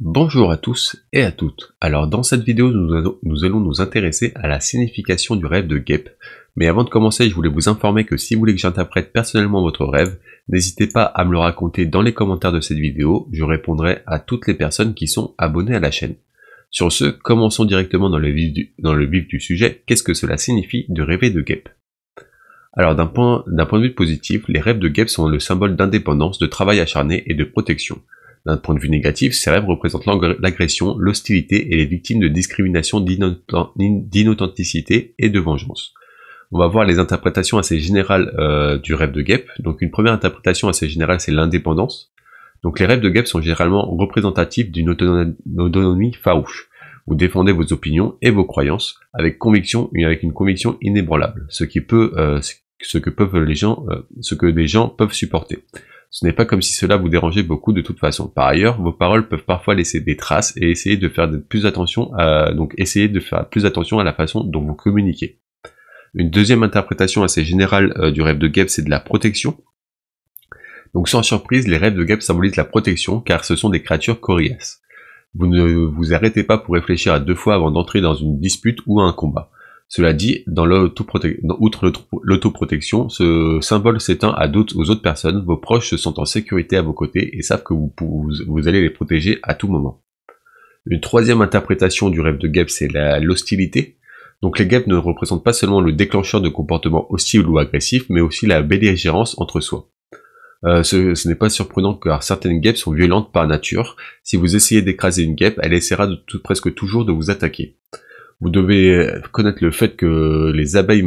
Bonjour à tous et à toutes. Alors dans cette vidéo nous allons nous intéresser à la signification du rêve de guêpe Mais avant de commencer je voulais vous informer que si vous voulez que j'interprète personnellement votre rêve, n'hésitez pas à me le raconter dans les commentaires de cette vidéo, je répondrai à toutes les personnes qui sont abonnées à la chaîne. Sur ce, commençons directement dans le vif du, sujet, qu'est-ce que cela signifie de rêver de guêpe alors d'un point, de vue positif, les rêves de guêpe sont le symbole d'indépendance, de travail acharné et de protection. D'un point de vue négatif, ces rêves représentent l'agression, l'hostilité et les victimes de discrimination, d'inauthenticité et de vengeance. On va voir les interprétations assez générales euh, du rêve de guêpe. Donc une première interprétation assez générale, c'est l'indépendance. Donc les rêves de guêpe sont généralement représentatifs d'une autonomie farouche. Vous défendez vos opinions et vos croyances avec conviction avec une conviction inébranlable, ce qui peut, euh, ce que peuvent les gens, euh, ce que les gens peuvent supporter. Ce n'est pas comme si cela vous dérangeait beaucoup de toute façon. Par ailleurs, vos paroles peuvent parfois laisser des traces et essayer de faire plus attention à, donc essayer de faire plus attention à la façon dont vous communiquez. Une deuxième interprétation assez générale euh, du rêve de guêpe, c'est de la protection. Donc sans surprise, les rêves de guêpe symbolisent la protection car ce sont des créatures coriaces. Vous ne vous arrêtez pas pour réfléchir à deux fois avant d'entrer dans une dispute ou un combat. Cela dit, dans outre l'autoprotection, ce symbole s'éteint à d'autres, aux autres personnes, vos proches se sentent en sécurité à vos côtés et savent que vous, allez les protéger à tout moment. Une troisième interprétation du rêve de guêpe, c'est l'hostilité. Donc les guêpes ne représentent pas seulement le déclencheur de comportements hostiles ou agressifs, mais aussi la belligérance entre soi. Euh, ce, n'est pas surprenant car certaines guêpes sont violentes par nature. Si vous essayez d'écraser une guêpe, elle essaiera presque toujours de vous attaquer. Vous devez connaître le fait que les abeilles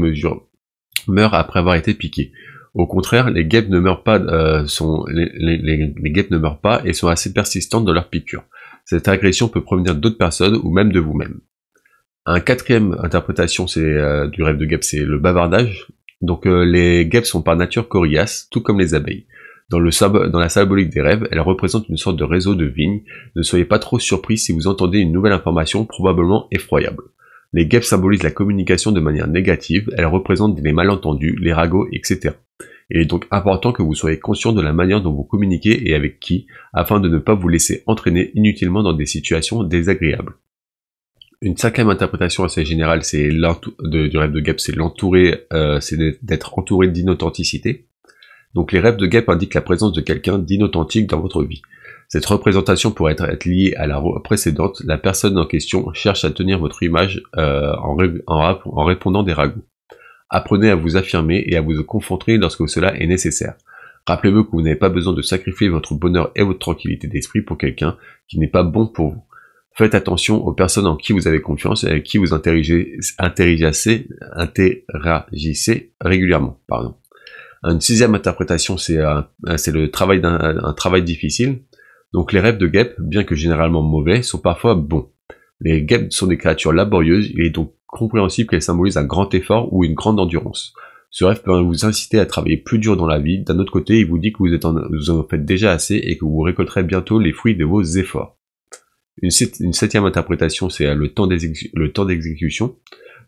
meurent après avoir été piquées. Au contraire, les guêpes ne meurent pas, euh, les, guêpes ne meurent pas et sont assez persistantes dans leur piqûre. Cette agression peut provenir d'autres personnes ou même de vous-même. Un quatrième interprétation c'est, euh, du rêve de guêpe, c'est le bavardage. Donc euh, les guêpes sont par nature coriaces, tout comme les abeilles. Dans, le, dans la symbolique des rêves, elles représentent une sorte de réseau de vignes. Ne soyez pas trop surpris si vous entendez une nouvelle information probablement effroyable. Les guêpes symbolisent la communication de manière négative, elles représentent les malentendus, les ragots, etc. Il est donc important que vous soyez conscient de la manière dont vous communiquez et avec qui, afin de ne pas vous laisser entraîner inutilement dans des situations désagréables. Une cinquième interprétation assez générale c'est du rêve de guêpe, c'est l'entourer, euh, c'est d'être entouré d'inauthenticité. Donc les rêves de guêpe indiquent la présence de quelqu'un d'inauthentique dans votre vie. Cette représentation pourrait être, liée à la précédente. La personne en question cherche à tenir votre image euh, en, répondant des ragots. Apprenez à vous affirmer et à vous confronter lorsque cela est nécessaire. Rappelez-vous que vous n'avez pas besoin de sacrifier votre bonheur et votre tranquillité d'esprit pour quelqu'un qui n'est pas bon pour vous. Faites attention aux personnes en qui vous avez confiance et avec qui vous interagissez, régulièrement. Pardon. Une sixième interprétation, c'est un, euh, le travail d'un travail difficile. Donc les rêves de guêpes, bien que généralement mauvais, sont parfois bons. Les guêpes sont des créatures laborieuses, il est donc compréhensible qu'elles symbolisent un grand effort ou une grande endurance. Ce rêve peut vous inciter à travailler plus dur dans la vie, d'un autre côté il vous dit que vous, en, faites déjà assez et que vous récolterez bientôt les fruits de vos efforts. Une, septième interprétation, c'est euh, le temps d'exécution.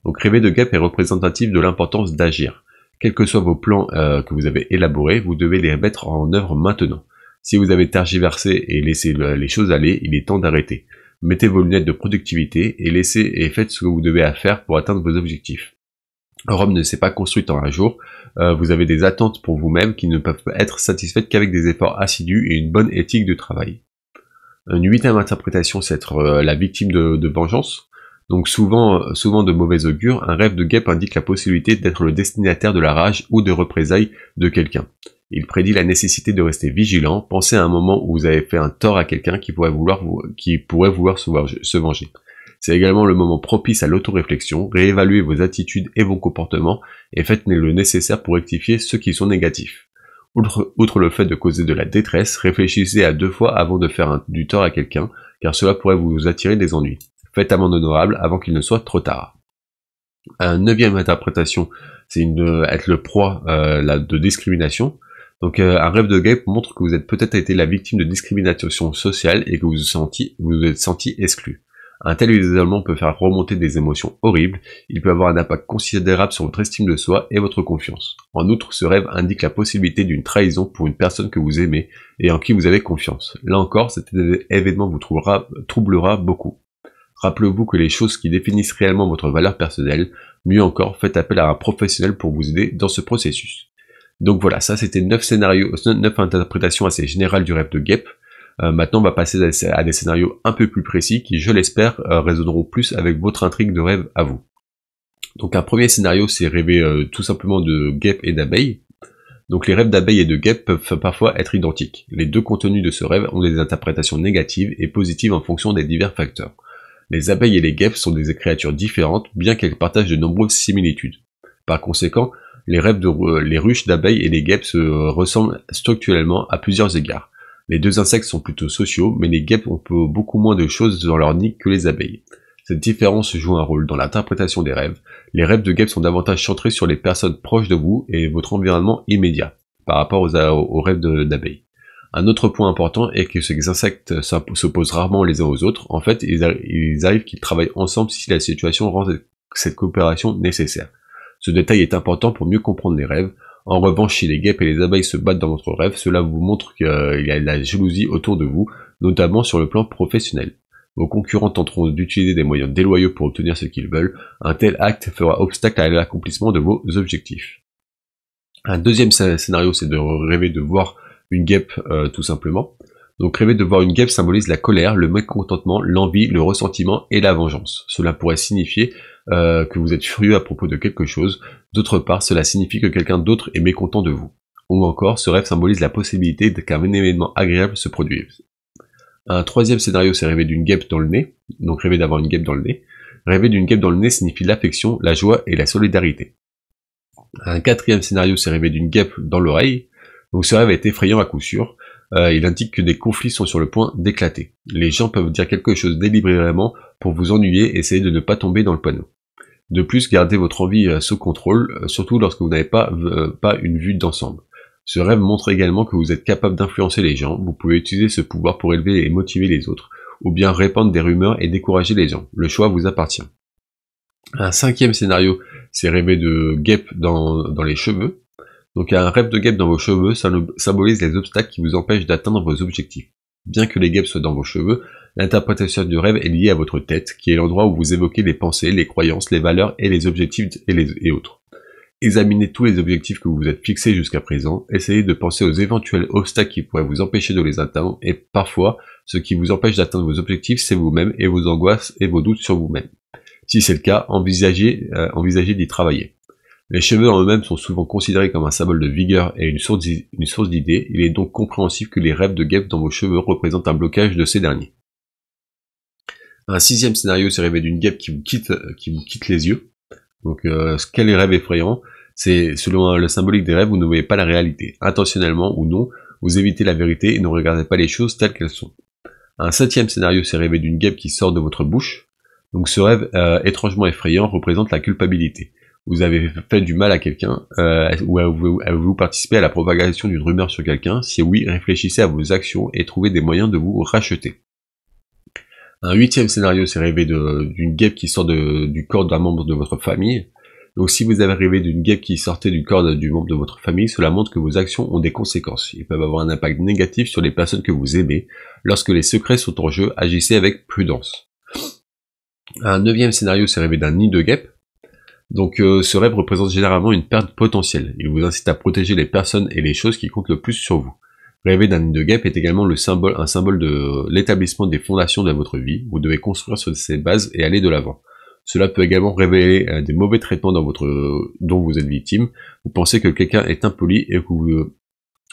Donc rêver de guêpes est représentatif de l'importance d'agir. Quels que soient vos plans euh, que vous avez élaborés, vous devez les mettre en œuvre maintenant. Si vous avez tergiversé et laissé les choses aller, il est temps d'arrêter. Mettez vos lunettes de productivité et laissez et faites ce que vous devez à faire pour atteindre vos objectifs. Rome ne s'est pas construite en un jour. Euh, vous avez des attentes pour vous-même qui ne peuvent être satisfaites qu'avec des efforts assidus et une bonne éthique de travail. Une huitième interprétation, c'est être euh, la victime de, vengeance. Donc souvent, souvent de mauvais augure, un rêve de guêpe indique la possibilité d'être le destinataire de la rage ou de représailles de quelqu'un. Il prédit la nécessité de rester vigilant. Pensez à un moment où vous avez fait un tort à quelqu'un qui pourrait vouloir, qui pourrait vouloir se venger. C'est également le moment propice à l'autoréflexion. Réévaluez vos attitudes et vos comportements et faites le nécessaire pour rectifier ceux qui sont négatifs. Outre, outre le fait de causer de la détresse, réfléchissez à deux fois avant de faire du tort à quelqu'un, car cela pourrait vous attirer des ennuis. Faites amende honorable avant qu'il ne soit trop tard. Un neuvième interprétation, c'est être le proie euh, la, de discrimination. Donc euh, un rêve de guêpe montre que vous êtes peut-être été la victime de discrimination sociale et que vous vous, senti, vous, êtes senti exclu. Un tel isolement peut faire remonter des émotions horribles, il peut avoir un impact considérable sur votre estime de soi et votre confiance. En outre, ce rêve indique la possibilité d'une trahison pour une personne que vous aimez et en qui vous avez confiance. Là encore, cet événement vous troublera beaucoup. Rappelez-vous que les choses qui définissent réellement votre valeur personnelle, mieux encore, faites appel à un professionnel pour vous aider dans ce processus. Donc voilà, ça c'était neuf scénarios, euh, neuf interprétations assez générales du rêve de guêpe. Euh, maintenant, on va passer à des scénarios un peu plus précis qui, je l'espère, euh, résonneront plus avec votre intrigue de rêve à vous. Donc un premier scénario, c'est rêver tout simplement de guêpe et d'abeille. Donc les rêves d'abeille et de guêpe peuvent parfois être identiques. Les deux contenus de ce rêve ont des interprétations négatives et positives en fonction des divers facteurs. Les abeilles et les guêpes sont des créatures différentes, bien qu'elles partagent de nombreuses similitudes. Par conséquent, les, rêves de, euh, les ruches d'abeilles et les guêpes se euh, ressemblent structurellement à plusieurs égards. Les deux insectes sont plutôt sociaux, mais les guêpes ont beaucoup moins de choses dans leur nid que les abeilles. Cette différence joue un rôle dans l'interprétation des rêves. Les rêves de guêpes sont davantage centrés sur les personnes proches de vous et votre environnement immédiat, par rapport aux, euh, rêves d'abeilles. Un autre point important est que ces insectes s'opposent rarement les uns aux autres. En fait, ils arrivent qu'ils travaillent ensemble si la situation rend cette coopération nécessaire. Ce détail est important pour mieux comprendre les rêves. En revanche, si les guêpes et les abeilles se battent dans votre rêve, cela vous montre qu'il y a de la jalousie autour de vous, notamment sur le plan professionnel. Vos concurrents tenteront d'utiliser des moyens déloyaux pour obtenir ce qu'ils veulent. Un tel acte fera obstacle à l'accomplissement de vos objectifs. Un deuxième scénario, c'est de rêver de voir une guêpe euh, tout simplement. Donc rêver de voir une guêpe symbolise la colère, le mécontentement, l'envie, le ressentiment et la vengeance. Cela pourrait signifier euh, que vous êtes furieux à propos de quelque chose, d'autre part cela signifie que quelqu'un d'autre est mécontent de vous. Ou encore, ce rêve symbolise la possibilité qu'un événement agréable se produise. Un troisième scénario, c'est rêver d'une guêpe dans le nez, donc rêver d'avoir une guêpe dans le nez. Rêver d'une guêpe dans le nez signifie l'affection, la joie et la solidarité. Un quatrième scénario, c'est rêver d'une guêpe dans l'oreille, donc ce rêve est effrayant à coup sûr, euh, il indique que des conflits sont sur le point d'éclater. Les gens peuvent dire quelque chose délibérément pour vous ennuyer, et essayer de ne pas tomber dans le panneau. De plus, gardez votre envie euh, sous contrôle, euh, surtout lorsque vous n'avez pas, euh, pas une vue d'ensemble. Ce rêve montre également que vous êtes capable d'influencer les gens, vous pouvez utiliser ce pouvoir pour élever et motiver les autres, ou bien répandre des rumeurs et décourager les gens. Le choix vous appartient. Un cinquième scénario, c'est rêver de guêpes dans, dans, les cheveux. Donc un rêve de guêpes dans vos cheveux symbolise les obstacles qui vous empêchent d'atteindre vos objectifs. Bien que les guêpes soient dans vos cheveux, L'interprétation du rêve est liée à votre tête, qui est l'endroit où vous évoquez les pensées, les croyances, les valeurs et les objectifs et, autres. Examinez tous les objectifs que vous vous êtes fixés jusqu'à présent, essayez de penser aux éventuels obstacles qui pourraient vous empêcher de les atteindre, et parfois, ce qui vous empêche d'atteindre vos objectifs, c'est vous-même et vos angoisses et vos doutes sur vous-même. Si c'est le cas, envisagez, euh, envisagez d'y travailler. Les cheveux en eux-mêmes sont souvent considérés comme un symbole de vigueur et une source d'idées, il est donc compréhensif que les rêves de guêpes dans vos cheveux représentent un blocage de ces derniers. Un sixième scénario, c'est rêver d'une guêpe qui vous quitte, euh, qui vous quitte les yeux. Donc, euh, quel rêve effrayant C'est selon le symbolique des rêves, vous ne voyez pas la réalité, intentionnellement ou non. Vous évitez la vérité et ne regardez pas les choses telles qu'elles sont. Un septième scénario, c'est rêver d'une guêpe qui sort de votre bouche. Donc, ce rêve euh, étrangement effrayant représente la culpabilité. Vous avez fait du mal à quelqu'un euh, ou avez-vous avez participé à la propagation d'une rumeur sur quelqu'un Si oui, réfléchissez à vos actions et trouvez des moyens de vous racheter. Un huitième scénario, c'est rêver d'une guêpe qui sort du corps d'un membre de votre famille. Donc si vous avez rêvé d'une guêpe qui sortait du corps du membre de votre famille, cela montre que vos actions ont des conséquences. Ils peuvent avoir un impact négatif sur les personnes que vous aimez. Lorsque les secrets sont en jeu, agissez avec prudence. Un neuvième scénario, c'est rêver d'un nid de guêpe. Donc euh, ce rêve représente généralement une perte potentielle. Il vous incite à protéger les personnes et les choses qui comptent le plus sur vous. Rêver d'un nid de guêpe est également le symbole, un symbole de l'établissement des fondations de votre vie. Vous devez construire sur ces bases et aller de l'avant. Cela peut également révéler euh, des mauvais traitements dans votre, dont vous êtes victime. Vous pensez que quelqu'un est impoli et que vous, euh,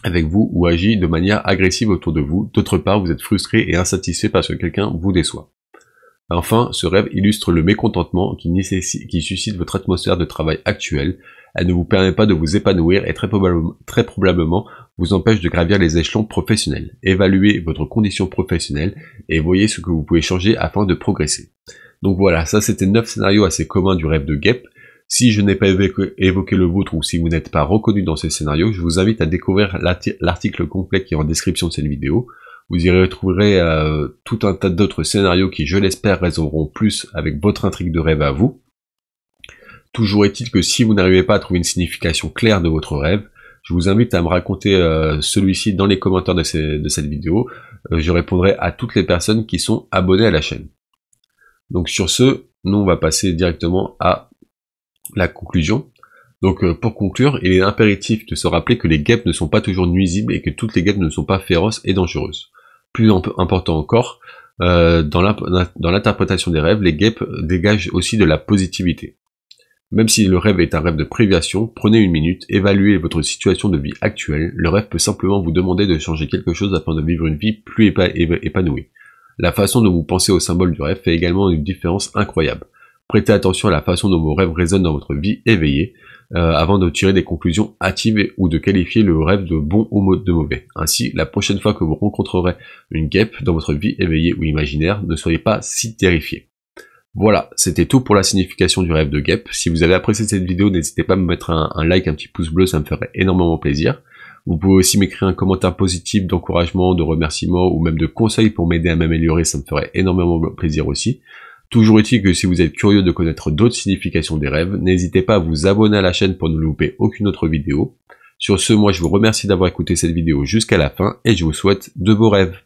avec vous ou agit de manière agressive autour de vous. D'autre part, vous êtes frustré et insatisfait parce que quelqu'un vous déçoit. Enfin, ce rêve illustre le mécontentement qui, qui, suscite votre atmosphère de travail actuelle. Elle ne vous permet pas de vous épanouir et très, très probablement vous empêche de gravir les échelons professionnels. Évaluez votre condition professionnelle et voyez ce que vous pouvez changer afin de progresser. Donc voilà, ça c'était 9 scénarios assez communs du rêve de guêpe. Si je n'ai pas évoqué le vôtre ou si vous n'êtes pas reconnu dans ces scénarios, je vous invite à découvrir l'article complet qui est en description de cette vidéo. Vous y retrouverez euh, tout un tas d'autres scénarios qui, je l'espère, résonneront plus avec votre intrigue de rêve à vous. Toujours est-il que si vous n'arrivez pas à trouver une signification claire de votre rêve, je vous invite à me raconter euh, celui-ci dans les commentaires de, cette vidéo. Euh, je répondrai à toutes les personnes qui sont abonnées à la chaîne. Donc sur ce, nous on va passer directement à la conclusion. Donc euh, pour conclure, il est impératif de se rappeler que les guêpes ne sont pas toujours nuisibles et que toutes les guêpes ne sont pas féroces et dangereuses. Plus important encore, dans l'interprétation des rêves, les guêpes dégagent aussi de la positivité. Même si le rêve est un rêve de privation, prenez une minute, évaluez votre situation de vie actuelle. Le rêve peut simplement vous demander de changer quelque chose afin de vivre une vie plus épanouie. La façon dont vous pensez au symbole du rêve fait également une différence incroyable. Prêtez attention à la façon dont vos rêves résonnent dans votre vie éveillée euh, avant de tirer des conclusions hâtives ou de qualifier le rêve de bon ou de mauvais. Ainsi, la prochaine fois que vous rencontrerez une guêpe dans votre vie éveillée ou imaginaire, ne soyez pas si terrifié. Voilà, c'était tout pour la signification du rêve de guêpe. Si vous avez apprécié cette vidéo, n'hésitez pas à me mettre un, like, un petit pouce bleu, ça me ferait énormément plaisir. Vous pouvez aussi m'écrire un commentaire positif d'encouragement, de remerciement ou même de conseils pour m'aider à m'améliorer, ça me ferait énormément plaisir aussi. Toujours utile que si vous êtes curieux de connaître d'autres significations des rêves, n'hésitez pas à vous abonner à la chaîne pour ne louper aucune autre vidéo. Sur ce, moi je vous remercie d'avoir écouté cette vidéo jusqu'à la fin et je vous souhaite de beaux rêves.